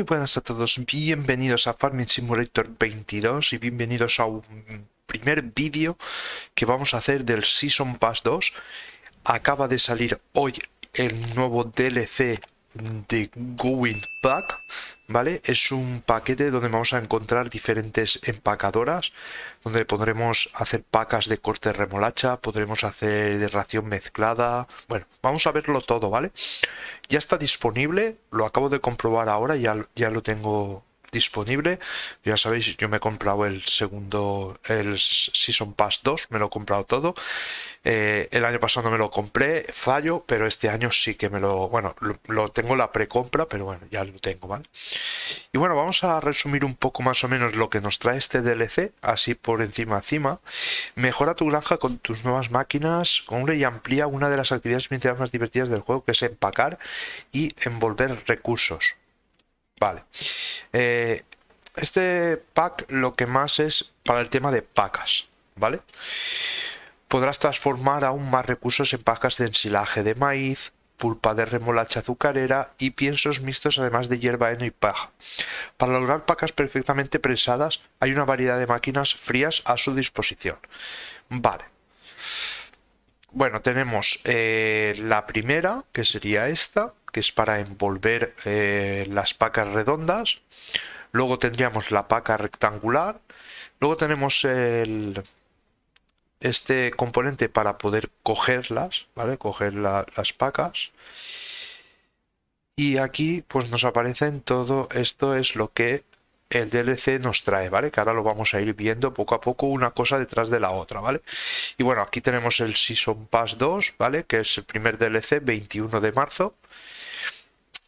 muy buenas a todos, bienvenidos a Farming Simulator 22 y bienvenidos a un primer vídeo que vamos a hacer del Season Pass 2. Acaba de salir hoy el nuevo DLC The Going Pack, ¿vale? Es un paquete donde vamos a encontrar diferentes empacadoras, donde podremos hacer pacas de corte remolacha, podremos hacer de ración mezclada, bueno, vamos a verlo todo, ¿vale? Ya está disponible, lo acabo de comprobar ahora, ya, ya lo tengo disponible. Ya sabéis, yo me he comprado el segundo, el Season Pass 2, me lo he comprado todo. Eh, el año pasado me lo compré, fallo, pero este año sí que me lo, bueno, lo, tengo la precompra, pero bueno, ya lo tengo, ¿vale? Y bueno, vamos a resumir un poco más o menos lo que nos trae este DLC, así por encima encima. Mejora tu granja con tus nuevas máquinas, hombre y amplía una de las actividades más divertidas del juego, que es empacar y envolver recursos. Vale. Eh, este pack lo que más es para el tema de pacas, ¿vale? Podrás transformar aún más recursos en pacas de ensilaje de maíz, pulpa de remolacha azucarera y piensos mixtos además de hierba, heno y paja. Para lograr pacas perfectamente presadas hay una variedad de máquinas frías a su disposición. Vale. Bueno, tenemos eh, la primera, que sería esta que es para envolver eh, las pacas redondas. Luego tendríamos la paca rectangular. Luego tenemos este componente para poder cogerlas, ¿vale? Coger las pacas. Y aquí pues nos aparecen todo esto es lo que el DLC nos trae, ¿vale? Que ahora lo vamos a ir viendo poco a poco una cosa detrás de la otra, ¿vale? Y bueno, aquí tenemos el Season Pass 2, ¿vale? Que es el primer DLC, 21 de marzo.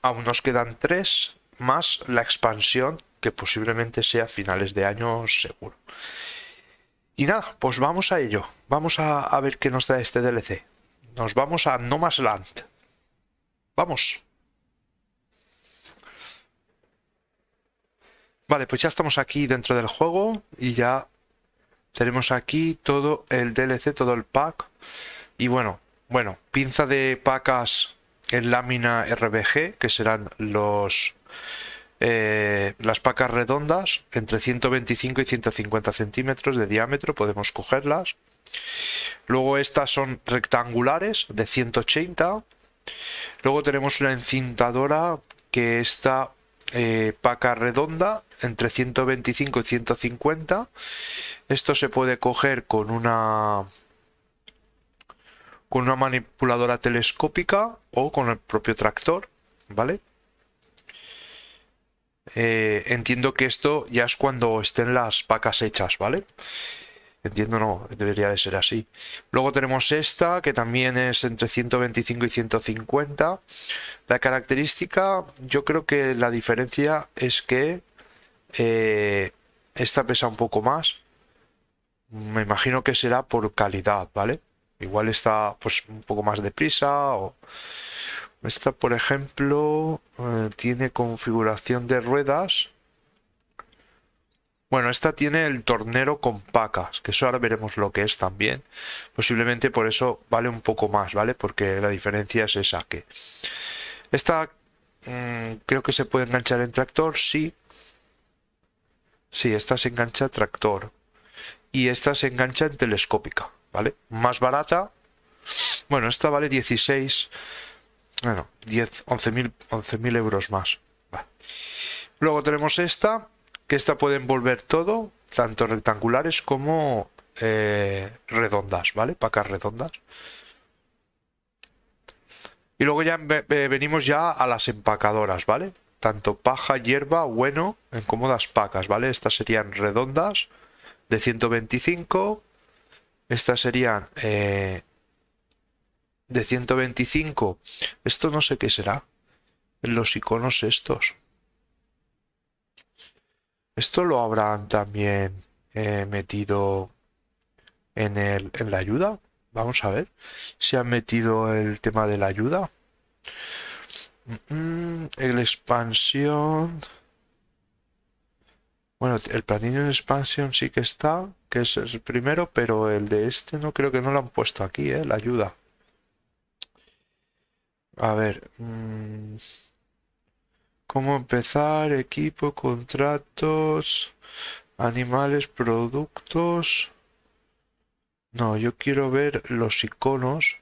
Aún nos quedan tres más la expansión que posiblemente sea finales de año seguro. Y nada, pues vamos a ello. Vamos a, ver qué nos trae este DLC. Nos vamos a No Más Land. Vamos. Vale, pues ya estamos aquí dentro del juego y ya tenemos aquí todo el DLC, todo el pack. Y bueno, bueno, pinza de pacas en lámina RBG, que serán los eh, las pacas redondas, entre 125 y 150 centímetros de diámetro, podemos cogerlas. Luego estas son rectangulares de 180. Luego tenemos una encintadora que está eh, paca redonda entre 125 y 150. Esto se puede coger con una con una manipuladora telescópica o con el propio tractor, ¿vale? Eh, entiendo que esto ya es cuando estén las vacas hechas, ¿vale? Entiendo, no, debería de ser así. Luego tenemos esta, que también es entre 125 y 150. La característica, yo creo que la diferencia es que eh, esta pesa un poco más. Me imagino que será por calidad, ¿vale? Igual está pues un poco más deprisa o... Esta, por ejemplo, eh, tiene configuración de ruedas. Bueno, esta tiene el tornero con pacas, que eso ahora veremos lo que es también. Posiblemente por eso vale un poco más, ¿vale? Porque la diferencia es esa que... Esta mm, creo que se puede enganchar en tractor, sí. Sí, esta se engancha a tractor. Y esta se engancha en telescópica. ¿vale? Más barata. Bueno, esta vale 16, bueno, 10, 11.000 11 euros más. Luego tenemos esta, que esta puede envolver todo, tanto rectangulares como eh, redondas, ¿vale? Pacas redondas. Y luego ya venimos ya a las empacadoras, ¿vale? Tanto paja, hierba, bueno, en cómodas pacas, ¿vale? Estas serían redondas de 125 estas serían eh, de 125. Esto no sé qué será. Los iconos estos. Esto lo habrán también eh, metido en, la ayuda. Vamos a ver si han metido el tema de la ayuda. Mm, mm, el expansión. Bueno, el de expansión sí que está, que es el primero, pero el de este no creo que no lo han puesto aquí, ¿eh? La ayuda. A ver. Mm, ¿Cómo empezar? Equipo, contratos, animales, productos. No, yo quiero ver los iconos.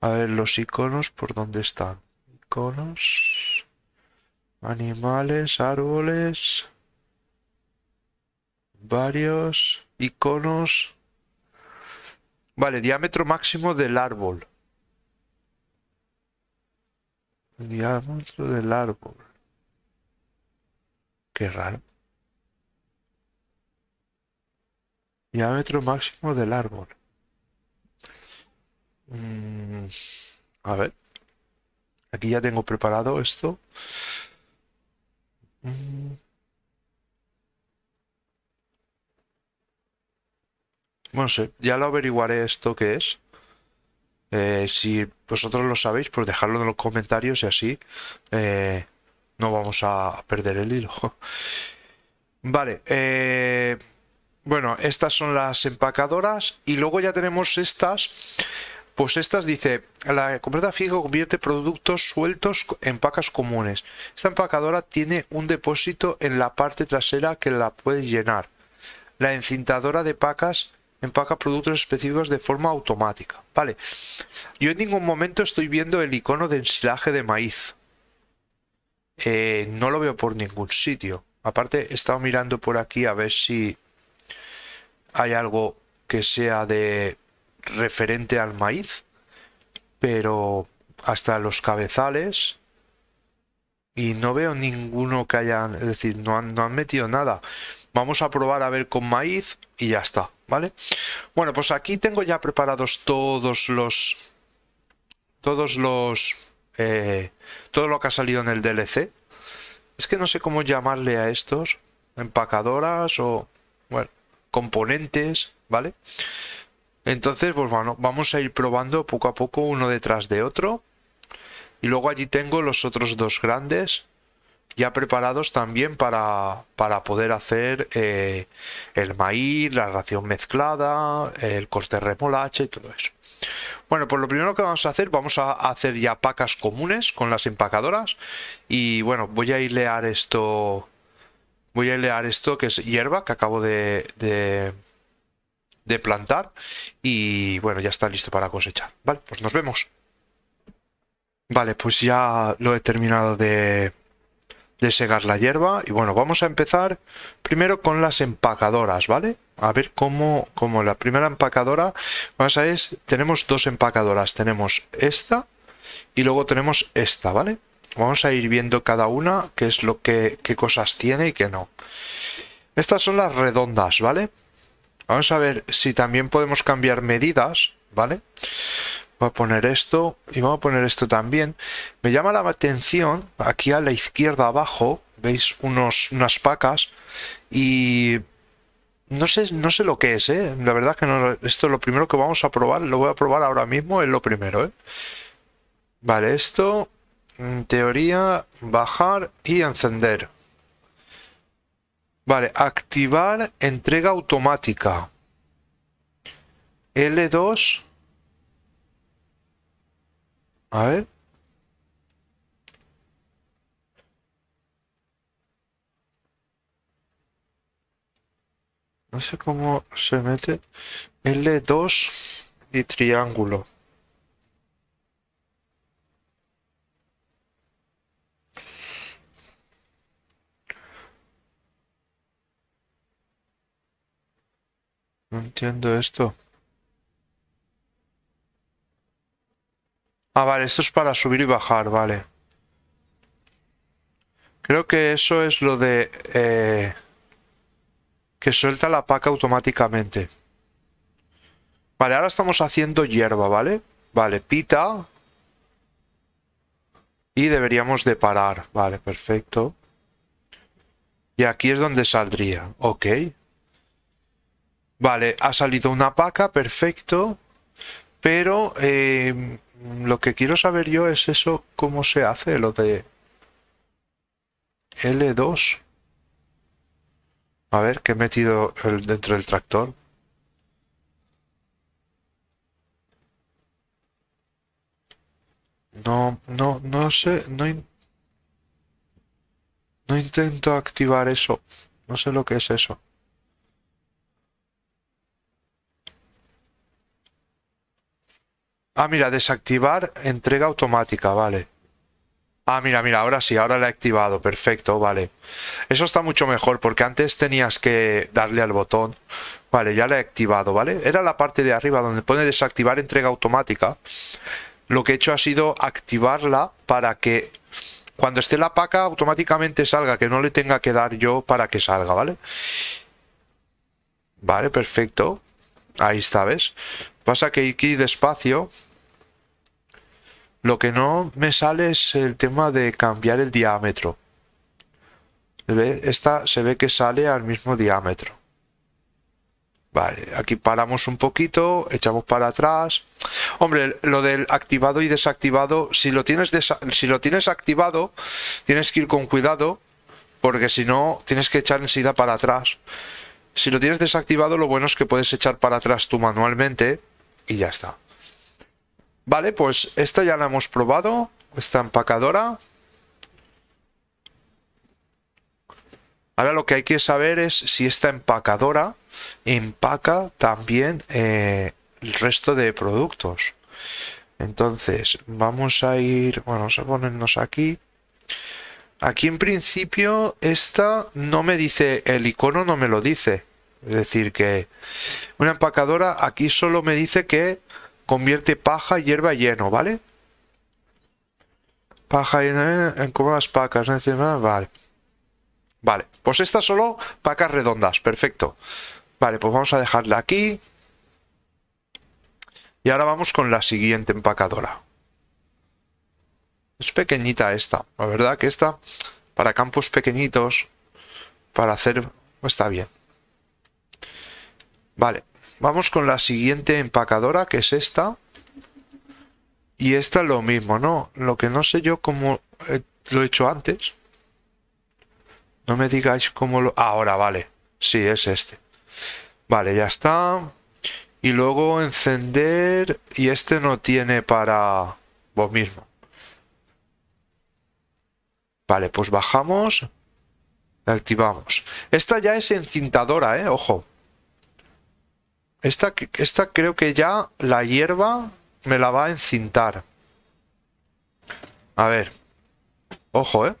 A ver, los iconos, ¿por dónde están? Iconos. Animales, árboles, varios iconos. Vale, diámetro máximo del árbol. Diámetro del árbol. Qué raro. Diámetro máximo del árbol. Mm, a ver. Aquí ya tengo preparado esto. No sé, ya lo averiguaré esto que es. Eh, si vosotros lo sabéis, pues dejadlo en los comentarios y así eh, no vamos a perder el hilo. Vale, eh, bueno, estas son las empacadoras y luego ya tenemos estas pues estas dice, la completa fija convierte productos sueltos en pacas comunes. Esta empacadora tiene un depósito en la parte trasera que la puede llenar. La encintadora de pacas empaca productos específicos de forma automática. Vale, yo en ningún momento estoy viendo el icono de ensilaje de maíz. Eh, no lo veo por ningún sitio. Aparte, he estado mirando por aquí a ver si hay algo que sea de referente al maíz, pero hasta los cabezales y no veo ninguno que hayan, es decir, no han, no han metido nada. Vamos a probar a ver con maíz y ya está, ¿vale? Bueno, pues aquí tengo ya preparados todos los, todos los, eh, todo lo que ha salido en el DLC. Es que no sé cómo llamarle a estos, empacadoras o, bueno, componentes, ¿vale? vale entonces, pues bueno, vamos a ir probando poco a poco uno detrás de otro. Y luego allí tengo los otros dos grandes ya preparados también para, para poder hacer eh, el maíz, la ración mezclada, el corte remolacha y todo eso. Bueno, pues lo primero que vamos a hacer, vamos a hacer ya pacas comunes con las empacadoras. Y bueno, voy a a esto, voy a a esto que es hierba que acabo de de plantar y bueno, ya está listo para cosechar. Vale, pues nos vemos. Vale, pues ya lo he terminado de, de segar la hierba y bueno, vamos a empezar primero con las empacadoras, ¿vale? A ver cómo, como la primera empacadora, vamos a ver, tenemos dos empacadoras, tenemos esta y luego tenemos esta, ¿vale? Vamos a ir viendo cada una qué es lo que qué cosas tiene y qué no. Estas son las redondas, ¿vale? Vamos a ver si también podemos cambiar medidas, ¿vale? Voy a poner esto y vamos a poner esto también. Me llama la atención, aquí a la izquierda abajo, veis unos, unas pacas y no sé, no sé lo que es, ¿eh? La verdad que no, esto es lo primero que vamos a probar, lo voy a probar ahora mismo, es lo primero, ¿eh? Vale, esto, en teoría, bajar y encender. Vale, activar entrega automática. L2. A ver. No sé cómo se mete. L2 y triángulo. No entiendo esto. Ah, vale, esto es para subir y bajar, vale. Creo que eso es lo de... Eh, que suelta la paca automáticamente. Vale, ahora estamos haciendo hierba, ¿vale? Vale, pita. Y deberíamos de parar. Vale, perfecto. Y aquí es donde saldría. Ok. Vale, ha salido una paca, perfecto. Pero eh, lo que quiero saber yo es eso, cómo se hace lo de L2. A ver, que he metido dentro del tractor. No, no, no sé, no, no intento activar eso. No sé lo que es eso. Ah, mira, desactivar entrega automática, vale. Ah, mira, mira, ahora sí, ahora la he activado, perfecto, vale. Eso está mucho mejor porque antes tenías que darle al botón. Vale, ya la he activado, ¿vale? Era la parte de arriba donde pone desactivar entrega automática. Lo que he hecho ha sido activarla para que cuando esté la paca automáticamente salga, que no le tenga que dar yo para que salga, ¿vale? Vale, perfecto. Ahí está, ¿ves? Pasa que aquí despacio lo que no me sale es el tema de cambiar el diámetro. Esta se ve que sale al mismo diámetro. Vale, aquí paramos un poquito, echamos para atrás. Hombre, lo del activado y desactivado, si lo tienes, si lo tienes activado, tienes que ir con cuidado, porque si no, tienes que echar enseguida para atrás. Si lo tienes desactivado, lo bueno es que puedes echar para atrás tú manualmente y ya está. Vale, pues esta ya la hemos probado, esta empacadora. Ahora lo que hay que saber es si esta empacadora empaca también eh, el resto de productos. Entonces, vamos a ir, bueno, vamos a ponernos aquí. Aquí en principio, esta no me dice, el icono no me lo dice. Es decir, que una empacadora aquí solo me dice que Convierte paja y hierba lleno, ¿vale? Paja lleno en las eh, pacas. ¿no? Vale. Vale, pues esta solo pacas redondas. Perfecto. Vale, pues vamos a dejarla aquí. Y ahora vamos con la siguiente empacadora. Es pequeñita esta. La verdad que esta, para campos pequeñitos, para hacer... Está bien. Vale. Vamos con la siguiente empacadora, que es esta. Y esta es lo mismo, ¿no? Lo que no sé yo cómo eh, lo he hecho antes. No me digáis cómo lo... Ah, ahora, vale. Sí, es este. Vale, ya está. Y luego encender... Y este no tiene para vos mismo. Vale, pues bajamos. activamos. Esta ya es encintadora, ¿eh? Ojo. Esta, creo que ya la hierba me la va a encintar. A ver. Ojo, ¿eh?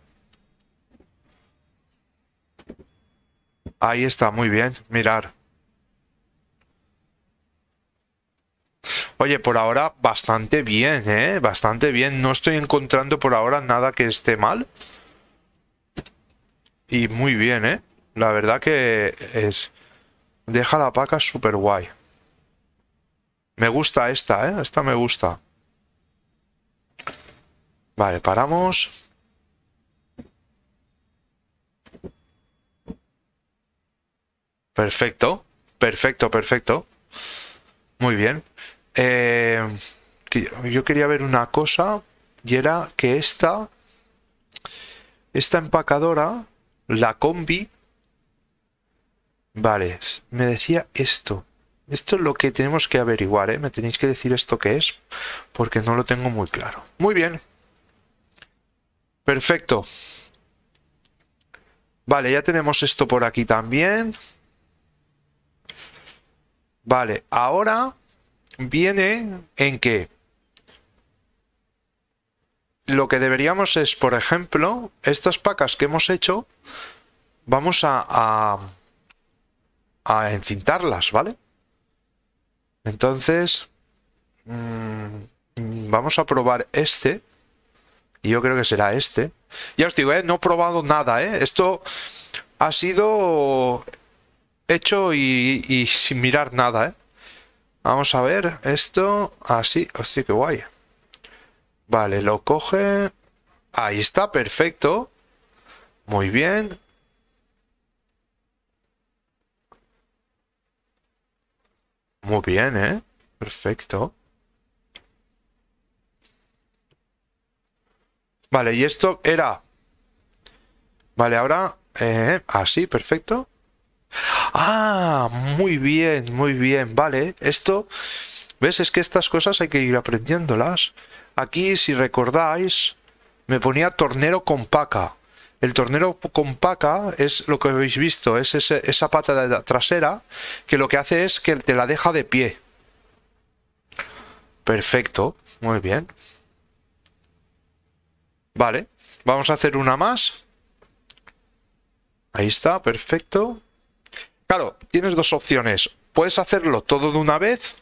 Ahí está, muy bien. Mirar. Oye, por ahora bastante bien, ¿eh? Bastante bien. No estoy encontrando por ahora nada que esté mal. Y muy bien, ¿eh? La verdad que es... Deja la paca super guay. Me gusta esta, ¿eh? Esta me gusta. Vale, paramos. Perfecto. Perfecto, perfecto. Muy bien. Eh, yo quería ver una cosa y era que esta, esta empacadora, la combi, Vale, me decía esto. Esto es lo que tenemos que averiguar, ¿eh? Me tenéis que decir esto que es, porque no lo tengo muy claro. Muy bien. Perfecto. Vale, ya tenemos esto por aquí también. Vale, ahora viene en que lo que deberíamos es, por ejemplo, estas pacas que hemos hecho, vamos a a encintarlas, ¿vale? Entonces, mm, vamos a probar este. Y yo creo que será este. Ya os digo, ¿eh? no he probado nada, ¿eh? Esto ha sido hecho y, sin mirar nada, ¿eh? Vamos a ver esto así. Ah, así que guay. Vale, lo coge. Ahí está, perfecto. Muy bien. Muy bien, ¿eh? Perfecto. Vale, y esto era... Vale, ahora... Eh, así, ah, perfecto. Ah, muy bien, muy bien. Vale, esto... ¿Ves? Es que estas cosas hay que ir aprendiéndolas. Aquí, si recordáis, me ponía tornero con paca. El tornero con paca es lo que habéis visto, es esa pata de trasera que lo que hace es que te la deja de pie. Perfecto, muy bien. Vale, vamos a hacer una más. Ahí está, perfecto. Claro, tienes dos opciones. Puedes hacerlo todo de una vez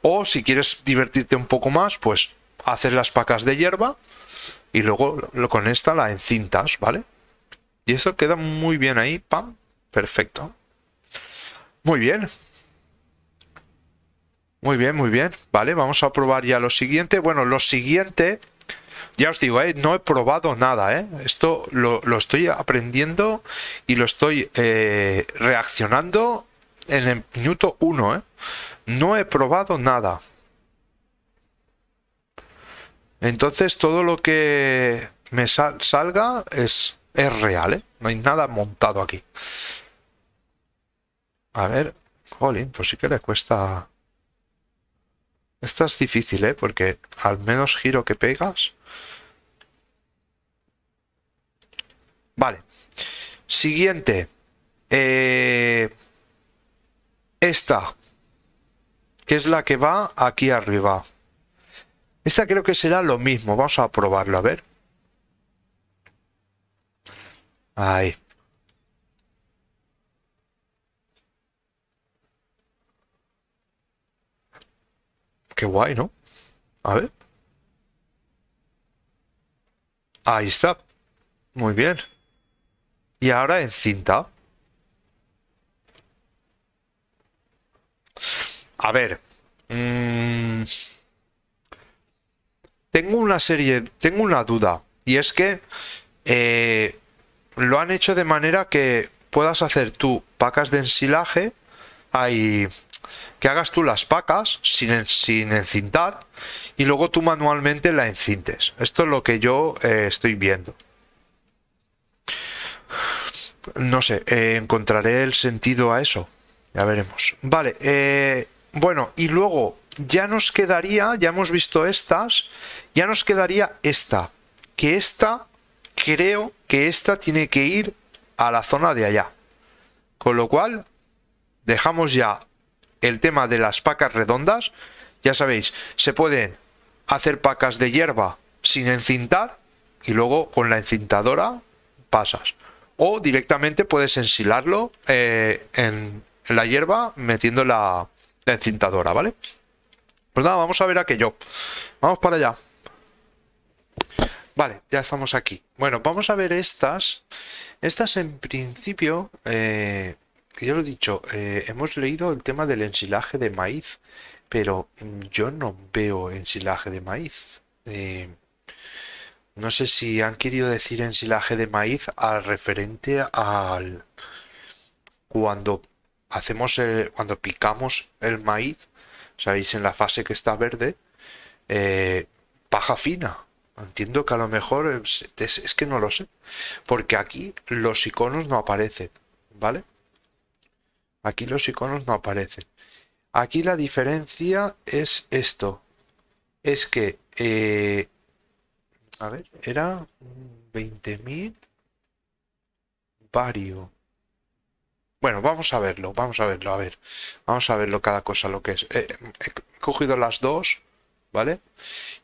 o si quieres divertirte un poco más, pues hacer las pacas de hierba y luego lo, con esta la encintas, ¿vale? Y eso queda muy bien ahí, pam, perfecto. Muy bien. Muy bien, muy bien. Vale, vamos a probar ya lo siguiente. Bueno, lo siguiente, ya os digo, eh, no he probado nada. ¿eh? Esto lo, estoy aprendiendo y lo estoy eh, reaccionando en el minuto 1. Eh. No he probado nada. Entonces todo lo que me salga es, es real, ¿eh? No hay nada montado aquí. A ver, jolín, pues sí que le cuesta... Esta es difícil, ¿eh? Porque al menos giro que pegas... Vale. Siguiente. Eh, esta. Que es la que va aquí arriba. Esta creo que será lo mismo. Vamos a probarlo, a ver. Ahí. Qué guay, ¿no? A ver. Ahí está. Muy bien. Y ahora en cinta. A ver. Mmm tengo una serie, tengo una duda, y es que eh, lo han hecho de manera que puedas hacer tú pacas de ensilaje, hay, que hagas tú las pacas sin, encintar y luego tú manualmente la encintes. Esto es lo que yo eh, estoy viendo. No sé, eh, encontraré el sentido a eso. Ya veremos. Vale, bueno, y luego ya nos quedaría, ya hemos visto estas, ya nos quedaría esta, que esta, creo que esta tiene que ir a la zona de allá. Con lo cual, dejamos ya el tema de las pacas redondas. Ya sabéis, se pueden hacer pacas de hierba sin encintar y luego con la encintadora pasas. O directamente puedes ensilarlo eh, en la hierba metiendo la encintadora, ¿vale? Pues nada, vamos a ver aquello. Vamos para allá. Vale, ya estamos aquí. Bueno, vamos a ver estas. Estas en principio, eh, que ya lo he dicho, eh, hemos leído el tema del ensilaje de maíz, pero mm, yo no veo ensilaje de maíz. Eh, no sé si han querido decir ensilaje de maíz al referente al... Cuando hacemos el, cuando picamos el maíz ¿Sabéis? En la fase que está verde, eh, paja fina. Entiendo que a lo mejor es, que no lo sé. Porque aquí los iconos no aparecen, ¿vale? Aquí los iconos no aparecen. Aquí la diferencia es esto. Es que... Eh, a ver, era 20.000 vario. Bueno, vamos a verlo, vamos a verlo, a ver. Vamos a verlo cada cosa, lo que es. Eh, he cogido las dos, ¿vale?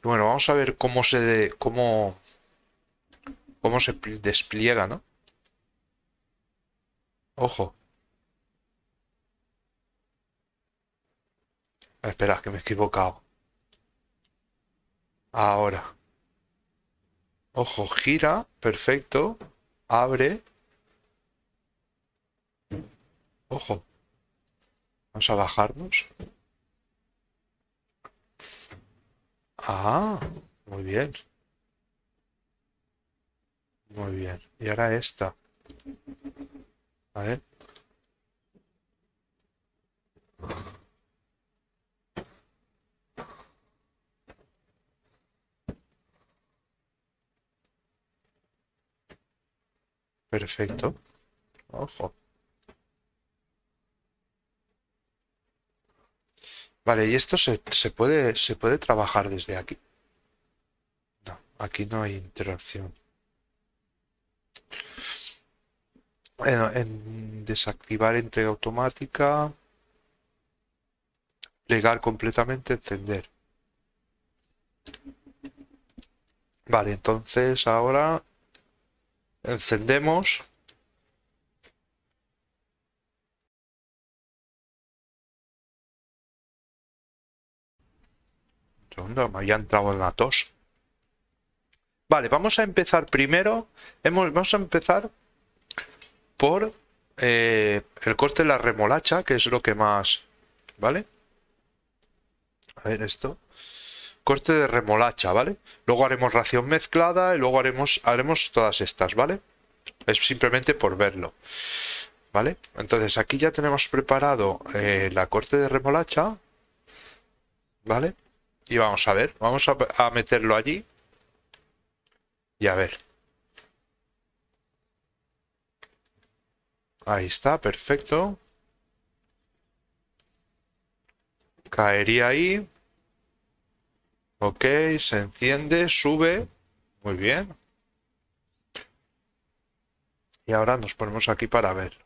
Y bueno, vamos a ver cómo se... cómo, cómo se despliega, ¿no? Ojo. Ah, espera, que me he equivocado. Ahora. Ojo, gira, perfecto. Abre. Ojo. Vamos a bajarnos. Ah, muy bien. Muy bien. Y ahora esta. A ver. Perfecto. Ojo. Vale, y esto se, puede, se puede trabajar desde aquí. No, aquí no hay interacción. en desactivar entrega automática. Plegar completamente, encender. Vale, entonces ahora encendemos Ya me había entrado en la tos. Vale, vamos a empezar primero. vamos a empezar por eh, el corte de la remolacha, que es lo que más... ¿Vale? A ver esto. Corte de remolacha, ¿vale? Luego haremos ración mezclada y luego haremos, haremos todas estas, ¿vale? Es simplemente por verlo. ¿Vale? Entonces aquí ya tenemos preparado eh, la corte de remolacha. ¿Vale? Y vamos a ver, vamos a, meterlo allí. Y a ver. Ahí está, perfecto. Caería ahí. Ok, se enciende, sube. Muy bien. Y ahora nos ponemos aquí para ver.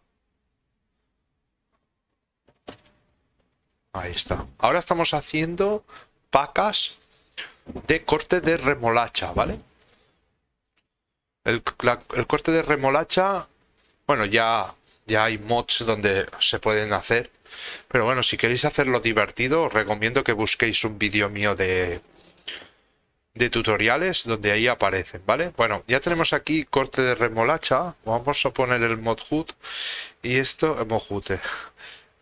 Ahí está. Ahora estamos haciendo pacas de corte de remolacha, ¿vale? El, corte de remolacha, bueno, ya, ya hay mods donde se pueden hacer. Pero bueno, si queréis hacerlo divertido, os recomiendo que busquéis un vídeo mío de, de tutoriales donde ahí aparecen, ¿vale? Bueno, ya tenemos aquí corte de remolacha. Vamos a poner el mod hood y esto, el mod eh,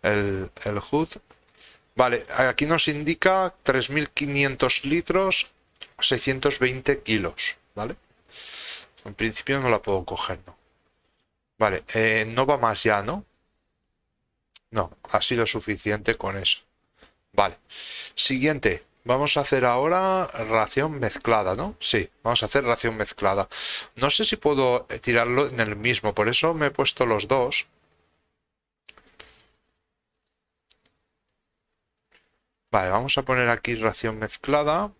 el, el hood Vale, aquí nos indica 3.500 litros, 620 kilos, ¿vale? En principio no la puedo coger, ¿no? Vale, eh, no va más ya, ¿no? No, ha sido suficiente con eso. Vale, siguiente. Vamos a hacer ahora ración mezclada, ¿no? Sí, vamos a hacer ración mezclada. No sé si puedo eh, tirarlo en el mismo, por eso me he puesto los dos. Vale, vamos a poner aquí ración mezclada.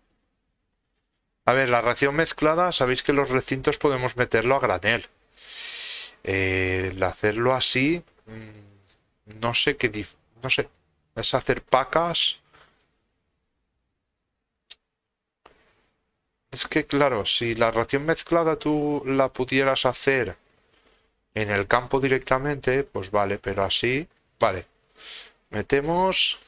A ver, la ración mezclada, sabéis que los recintos podemos meterlo a granel. Eh, el hacerlo así, mm, no sé qué... no sé, es hacer pacas. Es que claro, si la ración mezclada tú la pudieras hacer en el campo directamente, pues vale, pero así, vale. Metemos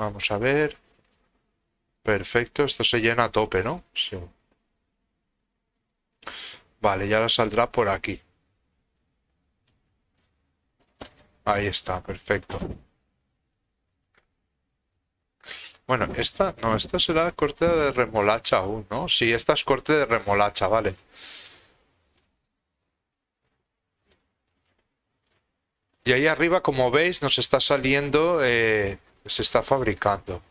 Vamos a ver. Perfecto, esto se llena a tope, ¿no? Sí. Vale, ya la saldrá por aquí. Ahí está, perfecto. Bueno, esta, no, esta será corte de remolacha aún, ¿no? Sí, esta es corte de remolacha, vale. Y ahí arriba, como veis, nos está saliendo eh, se está fabricando.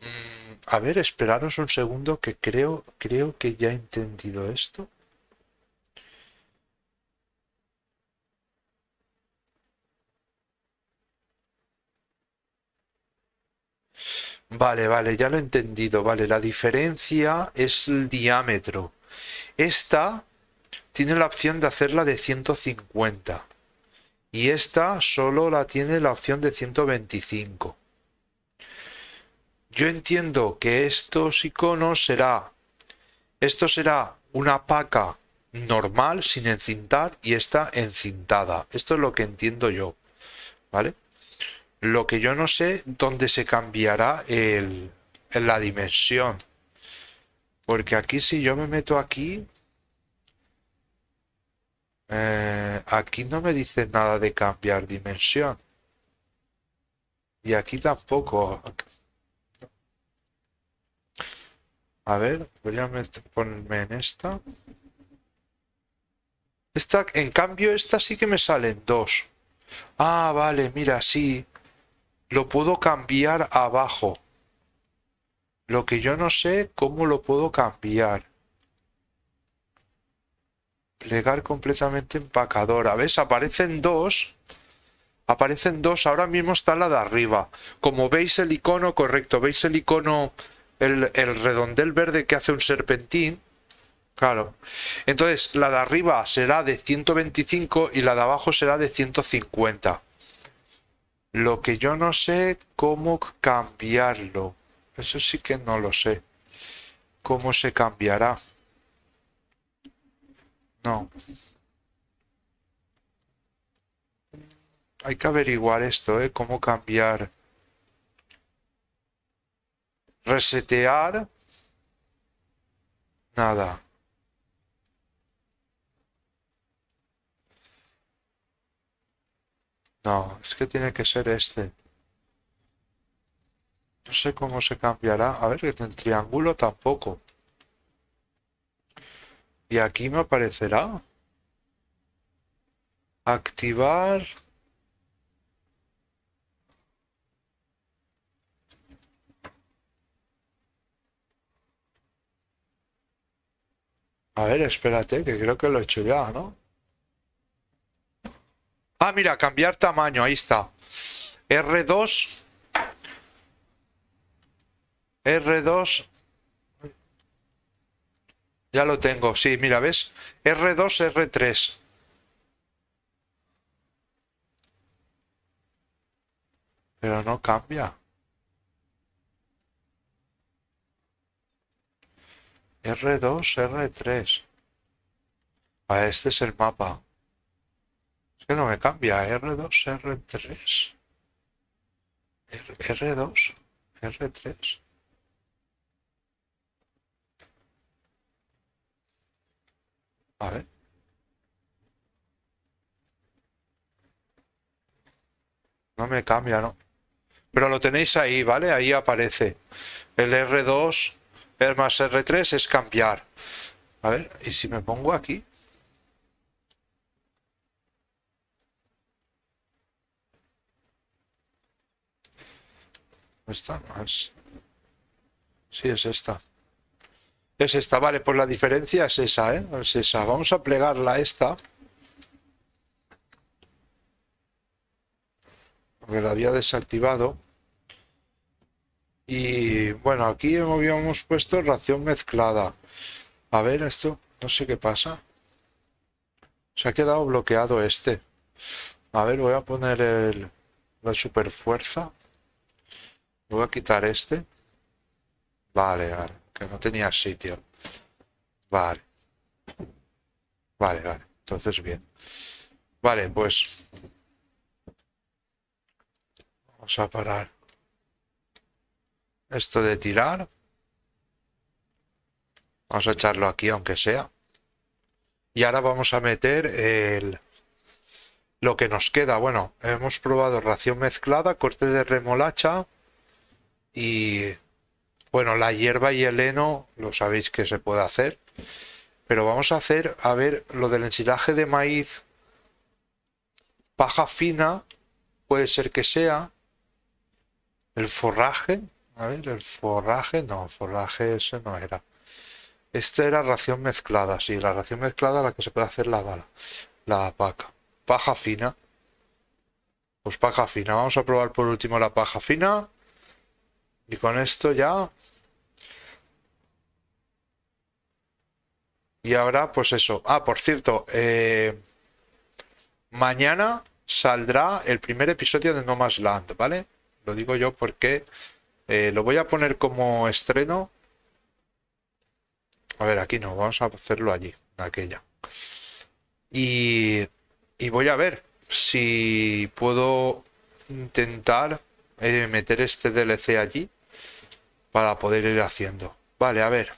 Mm, a ver, esperaros un segundo que creo, creo que ya he entendido esto. Vale, vale, ya lo he entendido. Vale, la diferencia es el diámetro. Esta tiene la opción de hacerla de 150 y esta solo la tiene la opción de 125. Yo entiendo que estos iconos será, esto será una paca normal sin encintar y está encintada. Esto es lo que entiendo yo, ¿vale? Lo que yo no sé dónde se cambiará el, la dimensión. Porque aquí si yo me meto aquí, eh, aquí no me dice nada de cambiar dimensión. Y aquí tampoco. A ver, voy a ponerme en esta. Esta, en cambio, esta sí que me salen dos. Ah, vale, mira, sí. Lo puedo cambiar abajo. Lo que yo no sé, cómo lo puedo cambiar. Plegar completamente empacadora. ¿Ves? Aparecen dos. Aparecen dos. Ahora mismo está la de arriba. Como veis el icono, correcto. ¿Veis el icono, el, el redondel verde que hace un serpentín? Claro. Entonces, la de arriba será de 125 y la de abajo será de 150. Lo que yo no sé cómo cambiarlo. Eso sí que no lo sé. ¿Cómo se cambiará? No. Hay que averiguar esto, ¿eh? Cómo cambiar. Resetear. Nada. No, es que tiene que ser este. No sé cómo se cambiará. A ver, el triángulo tampoco. Y aquí me aparecerá. Activar. A ver, espérate, que creo que lo he hecho ya, ¿no? Ah, mira, cambiar tamaño, ahí está. R2. R2 ya lo tengo, sí, mira, ¿ves? R2, R3. Pero no cambia. R2, R3. a este es el mapa. Es que no me cambia. R2, R3. R2, R3. No me cambia, ¿no? Pero lo tenéis ahí, ¿vale? Ahí aparece. El R2, R más R3 es cambiar. A ver, y si me pongo aquí. Esta más. Sí, es esta. Es esta, vale, pues la diferencia es esa, ¿eh? Es esa. Vamos a plegarla a esta. Porque la había desactivado. Y bueno, aquí habíamos puesto ración mezclada. A ver, esto, no sé qué pasa. Se ha quedado bloqueado este. A ver, voy a poner el, la super fuerza. Voy a quitar este. Vale, vale que no tenía sitio. Vale. Vale, vale. Entonces, bien. Vale, pues... Vamos a parar. Esto de tirar. Vamos a echarlo aquí, aunque sea. Y ahora vamos a meter el... Lo que nos queda, bueno, hemos probado ración mezclada, corte de remolacha y bueno, la hierba y el heno lo sabéis que se puede hacer. Pero vamos a hacer, a ver, lo del ensilaje de maíz. Paja fina, puede ser que sea. El forraje, a ver, el forraje, no, forraje ese no era. Esta era ración mezclada, sí, la ración mezclada la que se puede hacer la bala, la paca. Paja fina. Pues paja fina. Vamos a probar por último la paja fina. Y con esto ya Y ahora, pues eso. Ah, por cierto, eh, mañana saldrá el primer episodio de No Más Land, ¿vale? Lo digo yo porque eh, lo voy a poner como estreno. A ver, aquí no, vamos a hacerlo allí, aquella. Y, y voy a ver si puedo intentar eh, meter este DLC allí para poder ir haciendo. Vale, a ver.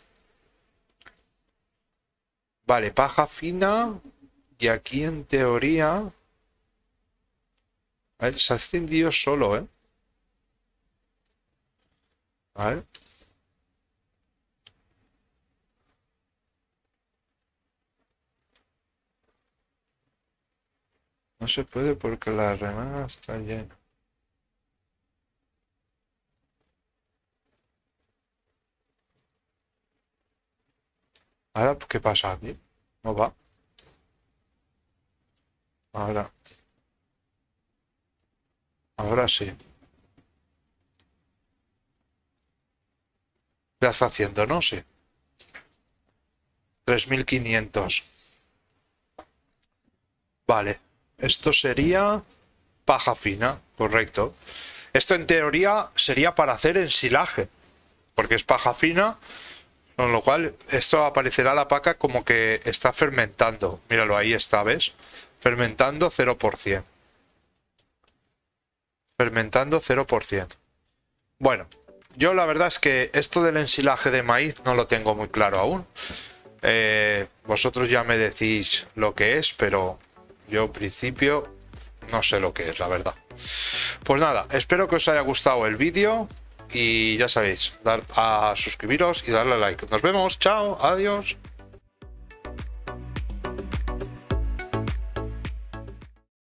Vale, paja fina. Y aquí en teoría... se ha encendido solo, ¿eh? No se puede porque la remada está llena. Ahora, pues, ¿qué pasa aquí? No va. Ahora. Ahora sí. Ya está haciendo, ¿no? Sí. 3.500. Vale. Esto sería paja fina, correcto. Esto en teoría sería para hacer ensilaje, porque es paja fina con lo cual, esto aparecerá la paca como que está fermentando. Míralo, ahí está, ¿ves? Fermentando 0%. Fermentando 0%. Bueno, yo la verdad es que esto del ensilaje de maíz no lo tengo muy claro aún. Eh, vosotros ya me decís lo que es, pero yo al principio no sé lo que es, la verdad. Pues nada, espero que os haya gustado el vídeo. Y ya sabéis, dar a suscribiros y darle like. Nos vemos, chao, adiós.